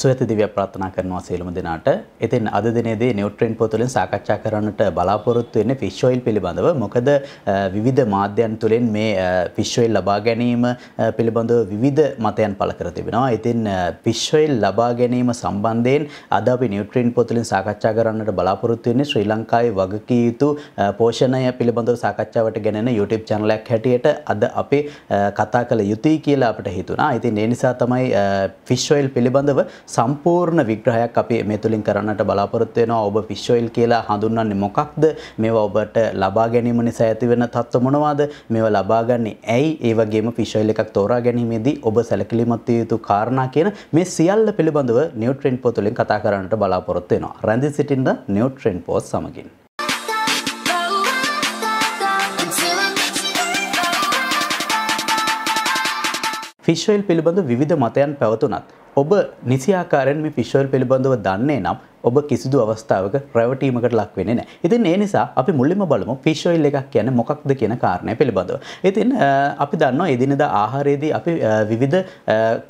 ස්වේත දිව්‍ය ප්‍රාර්ථනා කරනවා සියලුම දෙනාට. ඉතින් අද දිනේදී නිව්ට්‍රින් පොතුලින් සාකච්ඡා කරන්නට බලාපොරොත්තු වෙන්නේ ෆිෂ් ඔයිල් පිළිබඳව. මොකද විවිධ මාධ්‍යයන් තුලින් මේ ෆිෂ් ඔයිල් ලබා ගැනීම පිළිබඳව විවිධ මතයන් පළ කර තිබෙනවා. ඉතින් ෆිෂ් ඔයිල් ලබා ගැනීම සම්බන්ධයෙන් අද අපි නිව්ට්‍රින් පොතුලින් සාකච්ඡා කරන්නට බලාපොරොත්තු වෙන්නේ ශ්‍රී ලංකාවේ වගකී යුතු පෝෂණය පිළිබඳව සාකච්ඡාවට ගෙනෙන YouTube channel එකක් හැටියට අද අපි කතා කළ යුතුයි කියලා අපිට හිතුණා. ඉතින් ඒ නිසා තමයි ෆිෂ් ඔයිල් පිළිබඳව සම්පූර්ණ විග්‍රහයක් අපි මේ තුලින් කරන්නට බලාපොරොත්තු වෙනවා ඔබ ෆිෂ් ඔයිල් කියලා හඳුන්වන්නේ මොකක්ද මේවා ඔබට ලබා ගැනීම නිසා ඇතිවෙන තත්ත්ව මොනවාද මේවා ලබා ගන්නේ ඇයි ඒ වගේම ෆිෂ් ඔයිල් එකක් තෝරා ගැනීමේදී ඔබ සැලකිලිමත් විය යුතු කාරණා කියන මේ සියල්ල පිළිබඳව නිව්ට්‍රෙන්ට් පොත් තුලින් කතා කරන්නට බලාපොරොත්තු වෙනවා රැඳී සිටින්න නිව්ට්‍රෙන්ට් පොත් සමගින් ෆිෂ්වයිල් පිළිබඳ විධ මතයන් පැවතුනත් ඔබ නිසියාකාරෙන් මේ ෆිෂවල් පිළිබඳව දන්නේ නම් ඔබ කිසිදු අවස්ථාවක රැවටීමකට ලක් වෙන්නේ නැහැ. ඉතින් ඒ නිසා අපි මුලින්ම බලමු ෆිෂ් ඔයිල් එකක් කියන්නේ මොකක්ද කියන කාරණය පිළිබඳව. ඉතින් අපි දන්නවා එදිනෙදා ආහාරයේදී අපි විවිධ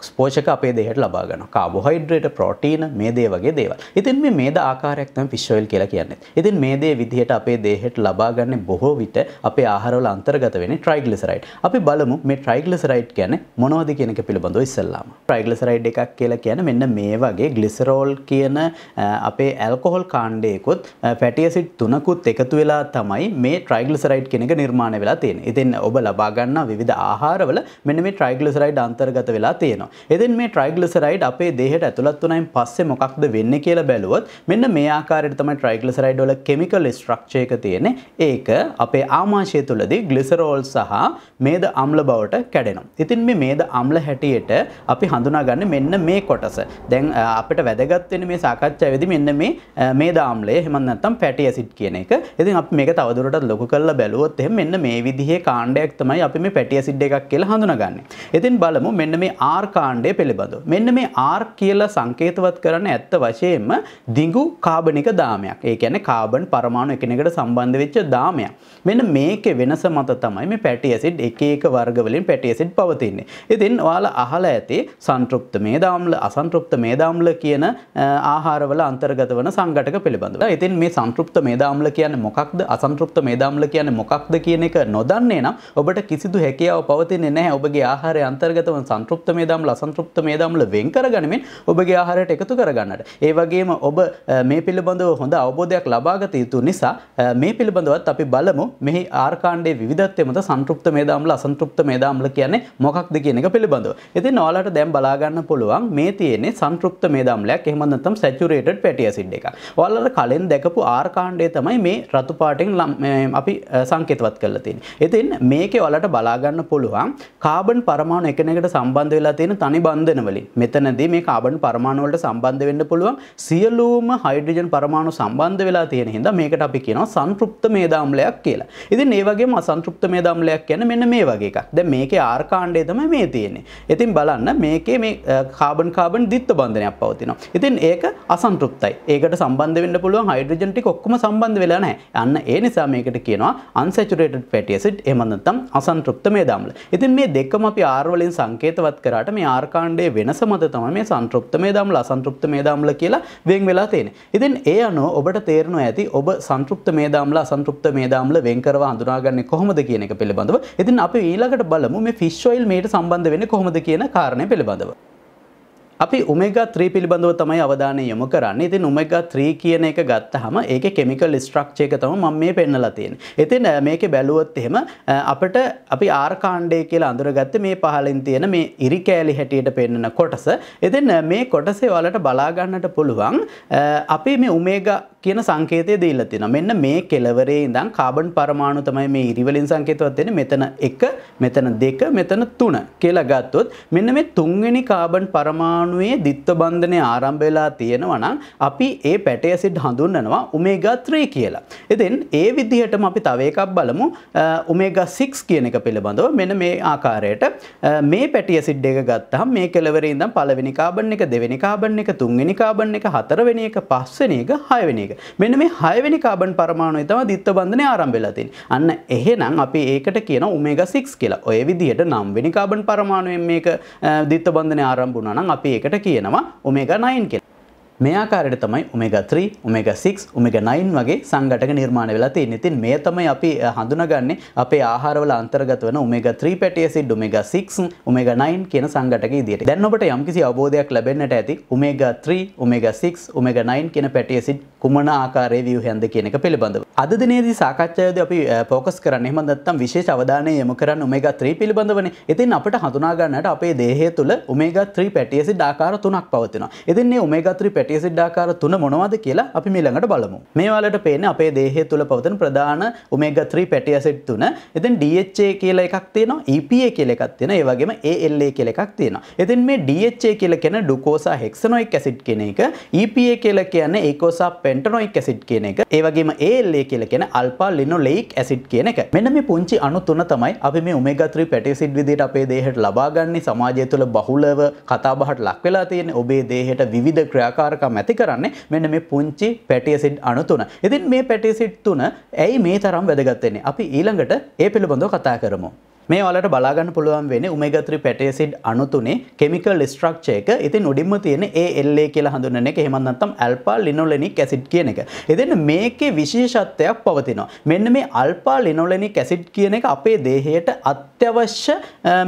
ස්පෝෂක අපේ දේහයට ලබා ගන්නවා. කාබෝහයිඩ්‍රේට්, ප්‍රෝටීන මේ දේ වගේ දේවල්. ඉතින් මේ මේද ආකාරයක් තමයි ෆිෂ් ඔයිල් කියලා කියන්නේ. ඉතින් මේ දේ විදිහට අපේ දේහයට ලබා ගන්න බොහෝ විට අපේ ආහාරවල අන්තර්ගත වෙන්නේ ට්‍රයිග්ලිසරයිඩ්. අපි බලමු මේ ට්‍රයිග්ලිසරයිඩ් කියන්නේ මොනවද කියන එක පිළිබඳව ඉස්සෙල්ලාම. ට්‍රයිග්ලිසරයිඩ් එකක් ගලයක් කියලා කියන මෙන්න මේ වගේ ගලිසරෝල් කියන අපේ ඇල්කොහොල් කාණ්ඩයකුත් පැටියසිට් තුනකුත් එකතු වෙලා තමයි මේ ට්‍රයිගලිසරයිට් කෙනෙක නිර්මාණය වෙලා තියෙන ඉතින් ඔබ ලබාගන්නා විධ ආහාරවල මෙන මේ ට්‍රයිගලිසරයිඩ් අන්තර්ගත වෙලා තියෙනවා එතින් මේ ට්‍රයිගලිසරයිඩ් අපේ දේහට ඇතුළත් වනයින් පස්සේ මොකක්ද වෙන්න කියලා බැලුවොත් මෙන්න මේ ආකාරයට තමයි ට්‍රයිග්ලිසරයිඩ් වල කෙමිකල් ස්ට්‍රක්චර් එක තියෙන්නේ. ඒක අපේ ආමාශය තුළදී ග්ලිසරෝල් සහ මේද අම්ල බවට කැඩෙනවා. ඉතින් මේ මේද අම්ල හැටියට අපි හඳුනාගන්නේ මෙන්න මේ කොටස. දැන් අපිට වැදගත් වෙන්නේ මේ සාකච්ඡා වෙදි මෙන්න මේ මේ දාම්ලය එහෙම නැත්නම් ෆැටි ඇසිඩ් කියන එක. ඉතින් අපි මේක තවදුරටත් ලොකු කරලා බැලුවොත් එහෙම මෙන්න මේ විදිහේ කාණ්ඩයක් තමයි අපි මේ ෆැටි ඇසිඩ් එකක් කියලා හඳුනාගන්නේ. ඉතින් බලමු මෙන්න මේ R කාණ්ඩය පිළිබඳව. මෙන්න මේ R කියලා සංකේතවත් කරන ඇත්ත වශයෙන්ම දිඟු කාබනික දාමයක්. ඒ කියන්නේ කාබන් පරමාණු එකිනෙකට සම්බන්ධ වෙච්ච දාමයක්. මෙන්න මේකේ වෙනස මත තමයි මේ ෆැටි ඇසිඩ් එක එක වර්ග වලින් ෆැටි ඇසිඩ් පවතින්නේ. ඉතින් ඔයාලා අහලා ඇති සංතෘප්තමය මේදාම්ල අසන්තෘප්ත මේදාම්ල කියන ආහාරවල අන්තර්ගත වන සංගටක පිළිබඳව. ඉතින් මේ සංතෘප්ත මේදාම්ල කියන්නේ මොකක්ද අසන්තෘප්ත මේදාම්ල කියන්නේ මොකක්ද කියන එක නොදන්නේ නම් ඔබට කිසිදු හැකියාව පවතින්නේ නැහැ ඔබගේ ආහාරයේ අන්තර්ගත වන සංතෘප්ත මේදාම්ල අසන්තෘප්ත මේදාම්ල වෙන් කරගනිමින් ඔබගේ ආහාරයට එකතු කරගන්නට. ඒ වගේම ඔබ මේ පිළිබඳව හොඳ අවබෝධයක් ලබාගත යුතු නිසා මේ පිළිබඳවත් අපි බලමු මෙහි ආර්කාණ්ඩයේ විවිධත්වය මත සංතෘප්ත මේදාම්ල අසන්තෘප්ත මේදාම්ල කියන්නේ මොකක්ද කියන එක පිළිබඳව. ඉතින් ඔයාලට දැන් බලා ගන්න පුළුවන් පුළුවන් මේ තියෙන්නේ සංතෘප්ත මේදම්ලයක් එහෙම නැත්නම් සැචුරේටඩ් ෆැටි ඇසිඩ් එකක්. ඔයාලට කලින් දැකපු ආර් කාණ්ඩය තමයි මේ රතු පාටෙන් අපි සංකේතවත් කරලා තියෙන්නේ. ඉතින් මේකේ ඔයාලට බලා ගන්න පුළුවන් කාබන් පරමාණු එකිනෙකට සම්බන්ධ වෙලා තියෙන තනි බන්ධන වලින්. මෙතනදී මේ කාබන් පරමාණු වලට සම්බන්ධ වෙන්න පුළුවන් සියලුම හයිඩ්‍රජන් පරමාණු සම්බන්ධ වෙලා තියෙන හින්දා මේකට අපි කියනවා සංතෘප්ත මේදාම්ලයක් කියලා. ඉතින් ඒ වගේම අසංතෘප්ත මේදාම්ලයක් කියන්නේ මෙන්න මේ වගේ එකක්. දැන් මේකේ ආර් කාණ්ඩය තමයි මේ තියෙන්නේ. ඉතින් බලන්න මේකේ මේ කාබන් කාබන් දිත්ත බන්ධනයක් පවතිනවා. ඉතින් ඒක අසන්තෘප්තයි. ඒකට සම්බන්ධ වෙන්න පුළුවන් හයිඩ්‍රජන් ටික ඔක්කොම සම්බන්ධ වෙලා නැහැ. අන්න ඒ නිසා මේකට කියනවා unsaturated fatty acid එහෙම නැත්නම් අසන්තෘප්ත මේදාම්ල. ඉතින් මේ දෙකම අපි R වලින් සංකේතවත් කරාට මේ R කාණ්ඩයේ වෙනස මත තමයි මේ සංතෘප්ත මේදාම්ල අසන්තෘප්ත මේදාම්ල කියලා වෙන් වෙලා තියෙන්නේ. ඉතින් ඒ අනුව ඔබට තේරෙනවා ඇති ඔබ සංතෘප්ත මේදාම්ල අසන්තෘප්ත මේදාම්ල වෙන් කරවා හඳුනාගන්නේ කොහොමද කියන එක පිළිබඳව. ඉතින් අපි ඊළඟට බලමු මේ ෆිෂ් ඔයිල් මේට සම්බන්ධ වෙන්නේ කොහොමද කියන කාරණය පිළිබඳව. අපි උමේගා 3 පිළිබඳව තමයි අවධානය යොමු කරන්නේ. ඉතින් උමේගා 3 කියන එක ගත්තහම ඒකේ කෙමිකල් ස්ට්‍රක්චර් එක තමයි මම මේ පෙන්නලා තියෙන්නේ. ඉතින් මේකේ බැලුවොත් එහෙම අපිට අපි R කාණ්ඩය කියලා අඳුරගත්තේ මේ පහලින් තියෙන මේ ඉරි කෑලි හැටියට පෙන්නන කොටස. ඉතින් මේ කොටසේ වලට බලා ගන්නට පුළුවන් අපි මේ උමේගා කියන සංකේතය දීලා තියෙනවා. මෙන්න මේ කෙලවරේ ඉඳන් කාබන් පරමාණු තමයි මේ ඉරි වලින් සංකේතවත් වෙන්නේ. මෙතන 1, මෙතන 2, මෙතන 3 කියලා ගත්තොත් මෙන්න මේ තුන්වෙනි කාබන් පරමාණු පරමාණුවේ දිත්ව බන්ධනය ආරම්භ වෙලා තියෙනවා නම් අපි ඒ පැටය සිට හඳුන්වනවා ඔමේගා 3 කියලා. එතින් ඒ විදිහටම අපි තව එකක් බලමු ඔමේගා 6 කියන එක පිළිබඳව මෙන්න මේ ආකාරයට මේ පැටිය සිඩ් එක ගත්තහම මේ කෙලවරේ ඉඳන් පළවෙනි කාබන් එක දෙවෙනි කාබන් එක තුන්වෙනි කාබන් එක හතරවෙනි එක පස්වෙනි එක හයවෙනි එක මෙන්න මේ හයවෙනි කාබන් පරමාණුයි තමයි ද්විත්ව බන්ධනය ආරම්භ වෙලා තියෙන්නේ අන්න එහෙනම් අපි ඒකට කියන ඔමේගා 6 කියලා ඔය විදිහට නම්වෙනි කාබන් පරමාණුවෙන් මේක ද්විත්ව බන්ධනය ආරම්භ වුණා නම් අපි ඒකට කියනවා ඔමේගා 9 කියලා මේ ආකාරයට තමයි omega 3, omega 6, omega 9 වගේ සංඝටක නිර්මාණ වෙලා තියෙන්නේ. ඉතින් මේ තමයි අපි හඳුනාගන්නේ අපේ ආහාරවල අන්තර්ගත වන omega 3 fatty acid, omega 6, omega 9 කියන සංඝටක ඉදිරියට. දැන් ඔබට යම්කිසි අවබෝධයක් ලැබෙන්නට ඇති omega 3, omega 6, omega 9 කියන fatty acid කුමන ආකාරයේ ව්‍යුහයන්ද කියන එක පිළිබඳව. අද දිනේදී සාකච්ඡාවේදී අපි ફોકસ කරන්නේ එහෙම නැත්නම් විශේෂ අවධානය යොමු කරන්නේ omega 3 පිළිබඳවනේ. ඉතින් අපිට හඳුනා ගන්නට අපේ දේහය තුළ omega 3 fatty acid ආකාර තුනක් පවතිනවා. ඉතින් මේ omega 3 fatty ඇටියසිඩ්ඩාකාර තුන මොනවද කියලා අපි මේළඟට බලමු. මේවාලට පේන අපේ දේහය තුළ පවතන ප්‍රධාන උමේග3 පැටියසිඩ් තුන. එතෙන් DHA කියලා එකක් තියෙනවා, EPA කියලා එකක් තියෙනවා, ඒ වගේම ALA කියලා එකක් තියෙනවා. එතෙන් මේ DHA කියලා කියන ඩුකෝසා හෙක්සනොයික් ඇසිඩ් කියන එක, EPA කියලා කියන්නේ ඒකෝසා පෙන්ටනොයික් ඇසිඩ් කියන එක, ඒ වගේම ALA කියලා කියන අල්ෆා ලිනොලෙයික් ඇසිඩ් කියන එක. මෙන්න මේ පුංචි අණු තුන තමයි අපි මේ උමේග3 පැටියසිඩ් විදිහට අපේ දේහයට ලබා ගන්නේ සමාජය තුළ බහුලව කතාබහට ලක් වෙලා තියෙන ඔබේ දේහයට විවිධ ක්‍රියාකාරක ක්‍රියාකාරකම් ඇති කරන්නේ මෙන්න මේ පුංචි පැටියසිඩ් අණු තුන. ඉතින් මේ පැටියසිඩ් තුන ඇයි මේ තරම් වැදගත් වෙන්නේ? අපි ඊළඟට ඒ පිළිබඳව කතා කරමු. මේ වලට බලාගන්න පුළුවන් වෙන උමේගත්‍රි පැටේසිඩ් අනුතුනේ කෙමිකල් ස්ට්‍රක්ෂය එක ඉති නොඩින්ම තියෙන ඒල්ලේ කියලා හඳුන්න එක හෙමන්නත්තම් ඇල්පා ලිනොලනි කැසිට් කියන එක එදන්න මේකේ විශේෂත්වයක් පවතිනවා මෙන්න මේ අල්පා ලිනොලනි කැසිට් කියන එක අපේ දේහයට අත්‍යවශ්‍ය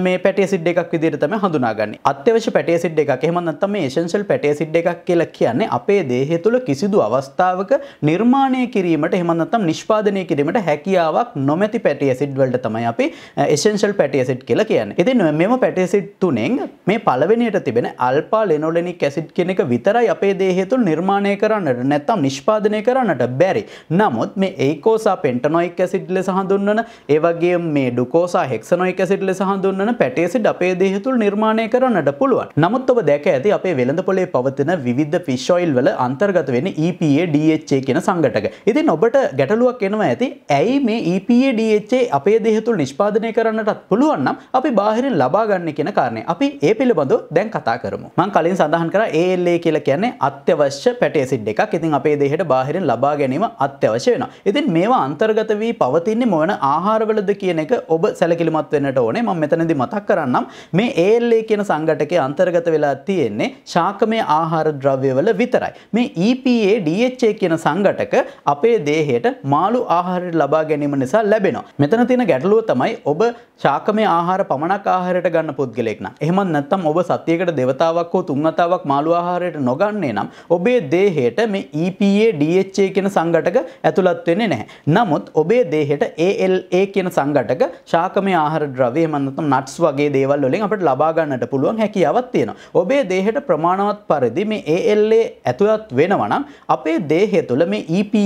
මේ පැටේසිඩ් එකක් විදිර තම හඳුනාගන්න අත්‍යවශ්‍ය පැටේසිඩ් එකක් හෙමන්නත්තම ඒශන්ශල් පැටේසිඩ් එකක් කියලා කියන්නේ අපේ දේහය තුළ කිසිදු අවස්ථාවක නිර්මාණය කිරීමට හෙමන්නත්තම් නිෂ්පාදනය කිරීමට හැකියාවක් නොමැති පැටියසිඩ් වලට තමයි අපි එෂන් එසෙන්ශල් පැටියසිට් කියලා කියන්නේ. ඉතින් මෙම පැටියසිට් තුනෙන් මේ පළවෙනියට තිබෙන අල්පා ලෙනොලෙනික් ඇසිඩ් කියන එක විතරයි අපේ දේහය තුළ නිර්මාණය කරන්නට නැත්නම් නිෂ්පාදනය කරන්නට බැරි. නමුත් මේ ඒකෝසා පෙන්ටනොයික් ඇසිඩ් ලෙස හඳුන්වන ඒ වගේ මේ ඩුකෝසා හෙක්සනොයික් ඇසිඩ් ලෙස හඳුන්වන පැටියසිඩ් අපේ දේහය තුළ නිර්මාණය කරන්නට පුළුවන්. නමුත් ඔබ දැක ඇති අපේ වෙළඳ පොලේ පවතින විවිධ ෆිෂ් ඔයිල් වල අන්තර්ගත වෙන EPA DHA කියන සංඝටක. ඉතින් ඔබට ගැටලුවක් එනවා ඇති ඇයි මේ EPA DHA අපේ දේහ තුළ නිෂ්පාදනය කරන්න කරන්නටත් පුළුවන් නම් අපි බාහිරින් ලබා ගන්න කියන කාරණේ අපි ඒ පිළිබඳව දැන් කතා කරමු. මම කලින් සඳහන් කරා ALA කියලා කියන්නේ අත්‍යවශ්‍ය පැටේ සිඩ් එකක්. ඉතින් අපේ දේහයට බාහිරින් ලබා ගැනීම අත්‍යවශ්‍ය වෙනවා. ඉතින් මේවා අන්තර්ගත වී පවතින්නේ මොන ආහාරවලද කියන එක ඔබ සැලකිලිමත් වෙන්නට ඕනේ. මම මෙතනදී මතක් කරන්නම් මේ ALA කියන සංගටකයේ අන්තර්ගත වෙලා තියෙන්නේ ශාකමය ආහාර ද්‍රව්‍යවල විතරයි. මේ EPA DHA කියන සංගටක අපේ දේහයට මාළු ආහාරයට ලබා ගැනීම නිසා ලැබෙනවා. මෙතන තියෙන ගැටලුව තමයි ඔබ ශාකමේ ආහාර පමණක් ආහාරයට ගන්න පුද්ගලෙක් නම් එහෙමත් නැත්නම් ඔබ සතියකට දෙවතාවක් හෝ තුන් වතාවක් මාළු ආහාරයට නොගන්නේ නම් ඔබේ දේහයට මේ EPA DHA කියන සංඝටක ඇතුළත් වෙන්නේ නැහැ. නමුත් ඔබේ දේහයට ALA කියන සංඝටක ශාකමේ ආහාර ද්‍රව්‍ය එහෙම නැත්නම් nuts වගේ දේවල් වලින් අපිට ලබා ගන්නට පුළුවන් හැකියාවක් තියෙනවා. ඔබේ දේහයට ප්‍රමාණවත් පරිදි මේ ALA ඇතුළත් වෙනවා නම් අපේ දේහය තුළ මේ EPA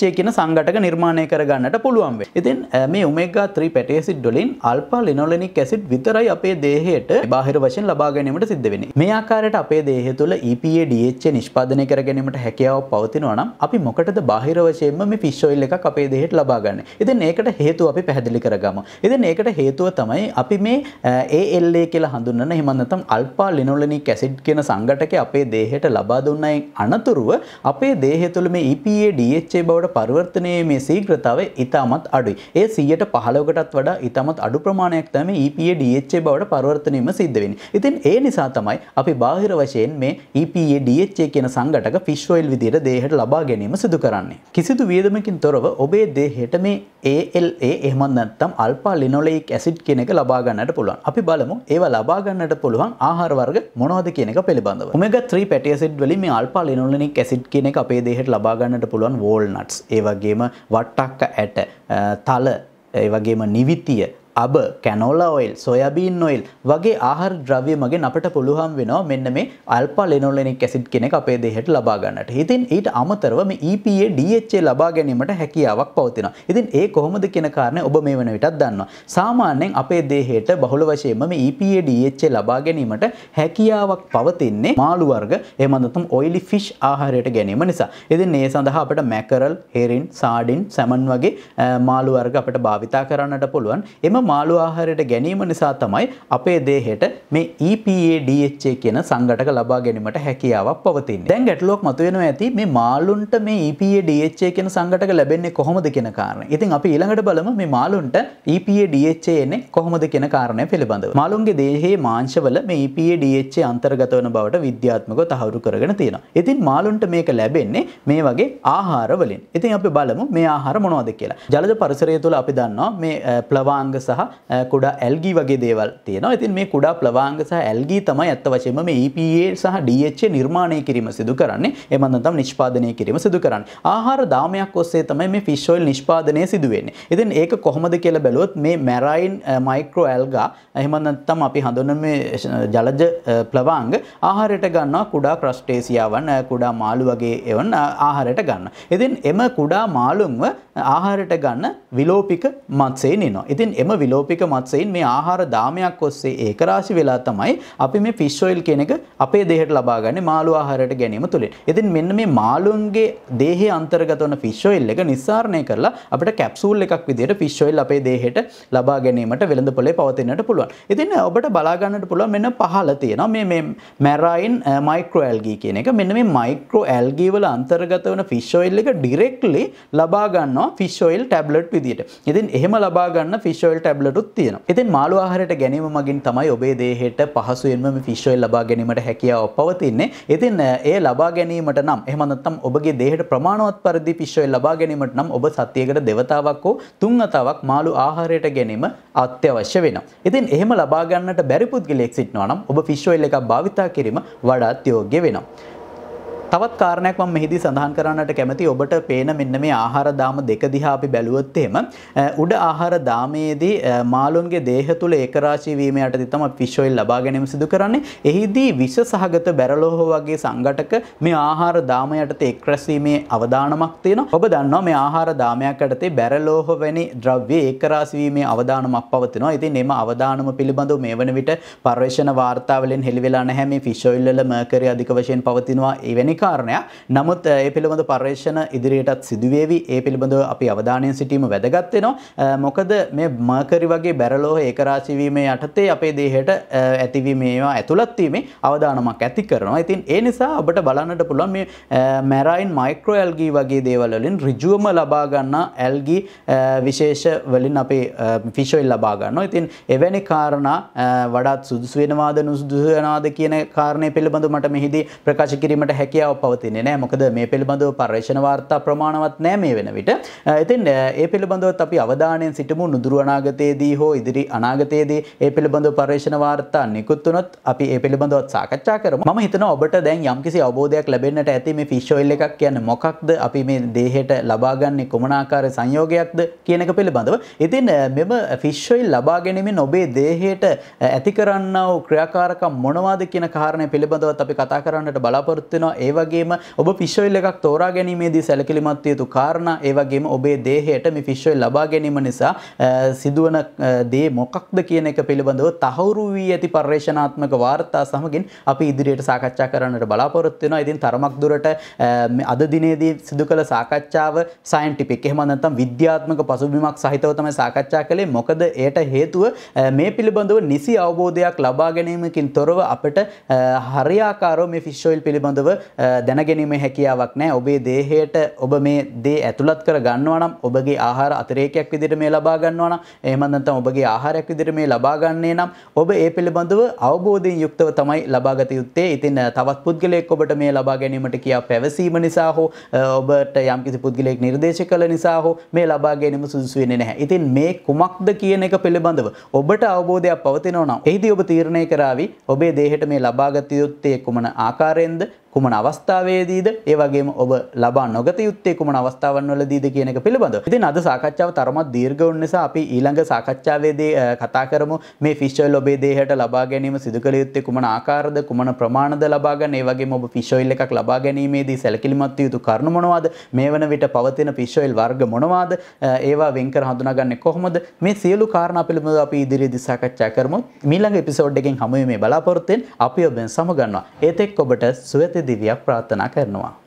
DHA කියන සංඝටක නිර්මාණය කර ගන්නට පුළුවන් වෙයි. ඉතින් මේ omega 3 fatty acid වලින් අල්පා ලිනොලනික් ඇසිඩ් විතරයි අපේ දේහයට බාහිර වශයෙන් ලබා ගැනීමට සිද්ධ වෙන්නේ. මේ ආකාරයට අපේ දේහය තුළ EPA DHA නිෂ්පාදනය කර ගැනීමට හැකියාව පවතිනවා නම් අපි මොකටද බාහිර වශයෙන්ම මේ ෆිෂ් ඔයිල් එකක් අපේ දේහයට ලබා ගන්න. ඉතින් ඒකට හේතුව අපි පැහැදිලි කරගමු. ඉතින් ඒකට හේතුව තමයි අපි මේ ALA කියලා හඳුන්වන එහෙම නැත්නම් අල්පා ලිනොලනික් ඇසිඩ් කියන සංඝටකය අපේ දේහයට ලබා දුන්නයින් අනතුරුව අපේ දේහය තුළ මේ EPA DHA බවට පරිවර්තනයේ මේ ශීඝ්‍රතාවය ඉතාමත් අඩුයි. ඒ 100ට 15කටත් වඩා ඉතාමත් අඩු ප්‍රමාණයක් තමයි EPA DHA බවට පරිවර්තනයම සිද්ධ වෙන්නේ. ඉතින් ඒ නිසා තමයි අපි බාහිර වශයෙන් මේ EPA DHA කියන සංඝටක ෆිෂ් ඔයිල් විදියට දේහයට ලබා ගැනීම සිදු කරන්නේ. කිසිදු වියදමකින් තොරව ඔබේ දේහයට මේ ALA එහෙම නැත්නම් අල්ෆා ලිනොලෙයික් ඇසිඩ් කියන එක ලබා ගන්නට පුළුවන්. අපි බලමු ඒවා ලබා ගන්නට පුළුවන් ආහාර වර්ග මොනවද කියන එක පිළිබඳව. ඔමෙගා 3 ෆැටි ඇසිඩ් වලින් මේ අල්ෆා ලිනොලෙනික් ඇසිඩ් කියන එක අපේ දේහයට ලබා ගන්නට පුළුවන් වෝල්නට්ස් ඒ වගේම වට්ටක්ක ඇට තල ඒ වගේම නිවිතිය අබ කැනෝලා ඔයිල් සොයබීන් ඔයිල් වගේ ආහාර ද්‍රව්‍ය මගෙන් අපට පුළුවන් වෙනවා මෙන්න මේ අල්පා ලෙනොලෙනික් ඇසිඩ් කෙනෙක් අපේ දේහයට ලබා ගන්නට. ඉතින් ඊට අමතරව මේ EPA DHA ලබා ගැනීමට හැකියාවක් පවතිනවා. ඉතින් ඒ කොහොමද කියන කාරණේ ඔබ මේ වෙන විටත් දන්නවා. සාමාන්‍යයෙන් අපේ දේහයට බහුල වශයෙන්ම මේ EPA DHA ලබා ගැනීමට හැකියාවක් පවතින්නේ මාළු වර්ග එහෙම නැත්නම් ඔයිලි ෆිෂ් ආහාරයට ගැනීම නිසා. ඉතින් ඒ සඳහා අපට මැකරල්, හෙරින්, සාඩින්, සැමන් වගේ මාළු වර්ග අපට භාවිතා කරන්නට පුළුවන්. එම මාළු ආහාරයට ගැනීම නිසා තමයි අපේ දේහයට මේ EPA DHA කියන සංඝටක ලබා ගැනීමට හැකියාවක් පවතින්නේ. දැන් ගැටලුවක් මතුවෙනවා ඇති මේ මාළුන්ට මේ EPA DHA කියන සංඝටක ලැබෙන්නේ කොහොමද කියන කාරණය. ඉතින් අපි ඊළඟට බලමු මේ මාළුන්ට EPA DHA එන්නේ කොහොමද කියන කාරණය පිළිබඳව. මාළුන්ගේ දේහයේ මාංශවල මේ EPA DHA අන්තර්ගත වන බවට විද්‍යාත්මකව තහවුරු කරගෙන තියෙනවා. ඉතින් මාළුන්ට මේක ලැබෙන්නේ මේ වගේ ආහාර වලින්. ඉතින් අපි බලමු මේ ආහාර මොනවද කියලා. ජලජ පරිසරය තුළ අපි දන්නවා මේ ප්ලවාංග සහ සහ කුඩා ඇල්ගී වගේ දේවල් තියෙනවා ඉතින් මේ කුඩා ප්ලවාංග සහ ඇල්ගී තමයි ඇත්ත වශයෙන්ම මේ EPA සහ DHA නිර්මාණය කිරීම සිදු කරන්නේ එමත් නැත්නම් නිෂ්පාදනය කිරීම සිදු කරන්නේ ආහාර දාමයක් ඔස්සේ තමයි මේ ෆිෂ් ඔයිල් නිෂ්පාදනය සිදු වෙන්නේ ඉතින් ඒක කොහොමද කියලා බැලුවොත් මේ මැරයින් මයික්‍රෝ ඇල්ගා එහෙම නැත්නම් අපි හඳුන්වන මේ ජලජ ප්ලවාංග ආහාරයට ගන්නවා කුඩා ක්‍රස්ටේසියාවන් කුඩා මාළු වගේ එවන් ආහාරයට ගන්න. ඉතින් එම කුඩා මාළුන්ව ආහාරයට ගන්න විලෝපික මත්ස්‍යයන් ඉනවා. ඉතින් එම විලෝපික මත්සයෙන් මේ ආහාර දාමයක් ඔස්සේ ඒකරාශි වෙලා තමයි අපි මේ ෆිෂ් ඔයිල් කියන එක අපේ දේහයට ලබා ගන්නේ මාළු ආහාරයට ගැනීම තුලින්. ඉතින් මෙන්න මේ මාළුන්ගේ දේහයේ අන්තර්ගත වන ෆිෂ් ඔයිල් එක නිස්සාරණය කරලා අපිට කැප්සූල් එකක් විදිහට ෆිෂ් ඔයිල් අපේ දේහයට ලබා ගැනීමට වෙළඳ පොලේ පවතින්නට පුළුවන්. ඉතින් ඔබට බලා ගන්නට පුළුවන් මෙන්න පහළ තියෙනවා මේ මේ මැරයින් මයික්‍රෝ ඇල්ගී කියන එක. මෙන්න මේ මයික්‍රෝ ඇල්ගී වල අන්තර්ගත වන ෆිෂ් ඔයිල් එක ඩිරෙක්ට්ලි ලබා ගන්නවා ෆිෂ් ඔයිල් ටැබ්ලට් විදිහට. ඉතින් එහෙම ලබා ගන්න ෆිෂ් ඔයිල් ටැබ්ලටුත් තියෙනවා. ඉතින් මාළු ආහාරයට ගැනීම මගින් තමයි ඔබේ දේහයට පහසුවෙන්ම මේ ෆිෂ් ඔයිල් ලබා ගැනීමට හැකියාව පවතින්නේ. ඉතින් ඒ ලබා ගැනීමට නම් එහෙම නැත්නම් ඔබගේ දේහයට ප්‍රමාණවත් පරිදි ෆිෂ් ඔයිල් ලබා ගැනීමට නම් ඔබ සතියකට දෙවතාවක් හෝ තුන් වතාවක් මාළු ආහාරයට ගැනීම අත්‍යවශ්‍ය වෙනවා. ඉතින් එහෙම ලබා ගන්නට බැරි පුද්ගලයෙක් සිටනවා නම් ඔබ ෆිෂ් ඔයිල් එකක් භාවිතා කිරීම වඩාත් යෝග්‍ය වෙනවා. තවත් කාරණයක් මම මෙහිදී සඳහන් කරන්නට කැමති ඔබට පේන මෙන්න මේ ආහාර දාම දෙක දිහා අපි බැලුවොත් එහෙම උඩ ආහාර දාමේදී මාළුන්ගේ දේහ තුල ඒකරාශී වීම යටතේ තමයි ෆිෂ් ඔයිල් ලබා ගැනීම සිදු කරන්නේ. එහිදී විෂ සහගත බැරලෝහ වගේ සංඝටක මේ ආහාර දාම යටතේ එක්රැසීමේ අවදානමක් තියෙනවා. ඔබ දන්නවා මේ ආහාර දාමයක් යටතේ බැරලෝහ වැනි ද්‍රව්‍ය ඒකරාශී වීමේ අවදානමක් පවතිනවා. ඉතින් මේ අවදානම පිළිබඳව මේ වන විට පර්යේෂණ වාර්තාවලින් හෙළි වෙලා නැහැ මේ ෆිෂ් ඔයිල් වල මර්කරි අධික වශයෙන් පවතිනවා. එවැනි කාරණයක්. නමුත් ඒ පිළිබඳ පර්යේෂණ ඉදිරියටත් සිදුවේවි. ඒ පිළිබඳව අපි අවධානයෙන් සිටීම වැදගත් වෙනවා. මොකද මේ මර්කරි වගේ බැරලෝහ ඒකරාශී වීම යටතේ අපේ දේහයට ඇතිවීම ඒවා ඇතුළත් වීමේ අවදානමක් ඇති කරනවා. ඉතින් ඒ නිසා ඔබට බලන්නට පුළුවන් මේ මැරයින් මයික්‍රෝ ඇල්ගී වගේ දේවල් වලින් ඍජුවම ලබා ගන්නා ඇල්ගී විශේෂ වලින් අපේ ෆිෂොයිල් ලබා ගන්නවා. ඉතින් එවැනි කාරණා වඩාත් සුදුසු වෙනවාද නුසුදුසු වෙනවාද කියන කාරණේ පිළිබඳව මට මෙහිදී ප්‍රකාශ කිරීමට හැකියාව හැකියාව පවතින්නේ නෑ මොකද මේ පිළිබඳව පර්ේෂණ වාර්තා ප්‍රමාණවත් නෑ මේ වෙන විට ඉතින් ඒ පිළිබඳවත් අපි අවධානයෙන් සිටමු නුදුරු අනාගතයේදී හෝ ඉදිරි අනාගතයේදී ඒ පිළිබඳව පර්ේෂණ වාර්තා නිකුත් වුණොත් අපි ඒ පිළිබඳවත් සාකච්ඡා කරමු මම හිතනවා ඔබට දැන් යම්කිසි අවබෝධයක් ලැබෙන්නට ඇති මේ ෆිෂ් ඔයිල් එකක් කියන්නේ මොකක්ද අපි මේ දේහයට ලබා ගන්නේ කොමන ආකාරයේ සංයෝගයක්ද කියන එක පිළිබඳව. ඉතින් මෙම ෆිෂ් ඔයිල් ලබා ගැනීමෙන් ඔබේ දේහයට ඇති කරන්නා වූ ක්‍රියාකාරකම් මොනවාද කියන කාරණය පිළිබඳවත් අපි කතා කරන්නට බලාපොරොත්තු වෙනවා. ඒව වගේම ඔබ ෆිෂෝයිල් එකක් තෝරා ගැනීමේදී සැලකිලිමත් යුතු කාරණා ඒ වගේම ඔබේ දේහයට මේ ෆිෂෝයිල් ලබා ගැනීම නිසා සිදුවන දේ මොකක්ද කියන එක පිළිබඳව තහවුරු වී ඇති පර්යේෂණාත්මක වාර්තා සමගින් අපි ඉදිරියට සාකච්ඡා කරන්නට බලාපොරොත්තු වෙනවා. ඉතින් තරමක් දුරට අද දිනේදී සිදු කළ සාකච්ඡාව සයින්ටිෆික් එහෙම නැත්නම් විද්‍යාත්මක පසුබිමක් සහිතව තමයි සාකච්ඡා කළේ. මොකද ඒට හේතුව මේ පිළිබඳව නිසි අවබෝධයක් ලබා ගැනීමකින් තොරව අපිට හරියාකාරව මේ ෆිෂ් ඔයිල් පිළිබඳව දැනගැනීමේ හැකියාවක් නෑ ඔබේ දේහයට ඔබ මේ දේ ඇතුළත් කර ගන්නවා නම් ඔබගේ ආහාර අතිරේකයක් විදිහට මේ ලබා ගන්නවා නම් එහෙම නැත්නම් ඔබගේ ආහාරයක් විදිහට මේ ලබා ගන්නේ නම් ඔබ ඒ පිළිබඳව අවබෝධයෙන් යුක්තව තමයි ලබාගත යුත්තේ. ඉතින් තවත් පුද්ගලයෙක් ඔබට මේ ලබා ගැනීමට කියා පැවසීම නිසා හෝ ඔබට යම්කිසි පුද්ගලයෙක් නිර්දේශ කළ නිසා හෝ මේ ලබා ගැනීම සුදුසු වෙන්නේ නැහැ. ඉතින් මේ කුමක්ද කියන එක පිළිබඳව ඔබට අවබෝධයක් පවතිනවා නම් එහිදී ඔබ තීරණය කරાવી ඔබේ දේහයට මේ ලබාගත යුත්තේ කුමන ආකාරයෙන්ද කුමන අවස්ථාවේදීද ඒ වගේම ඔබ ලබා නොගත යුත්තේ කුමන අවස්ථාවන් වලදීද කියන එක පිළිබඳව. ඉතින් අද සාකච්ඡාව තරමත් දීර්ඝ වුන නිසා අපි ඊළඟ සාකච්ඡාවේදී කතා කරමු මේ ෆිෂ් ඔයිල් ඔබේ දේහයට ලබා ගැනීම සිදු කළ යුත්තේ කුමන ආකාරද කුමන ප්‍රමාණද ලබා ගන්න ඒ වගේම ඔබ ෆිෂ් ඔයිල් එකක් ලබා ගැනීමේදී සැලකිලිමත් යුතු කරුණු මොනවාද මේ වන විට පවතින ෆිෂ් ඔයිල් වර්ග මොනවාද ඒවා වෙන් කර හඳුනාගන්නේ කොහොමද මේ සියලු කාරණා පිළිබඳව අපි ඉදිරියේදී සාකච්ඡා කරමු. මීළඟ එපිසෝඩ් එකෙන් හමු වෙමේ බලාපොරොත්තුෙන් අපි ඔබෙන් සමගන්නවා. ඒත් එක්ක ඔබට සුවය දිවියක් ප්‍රාර්ථනා කරනවා.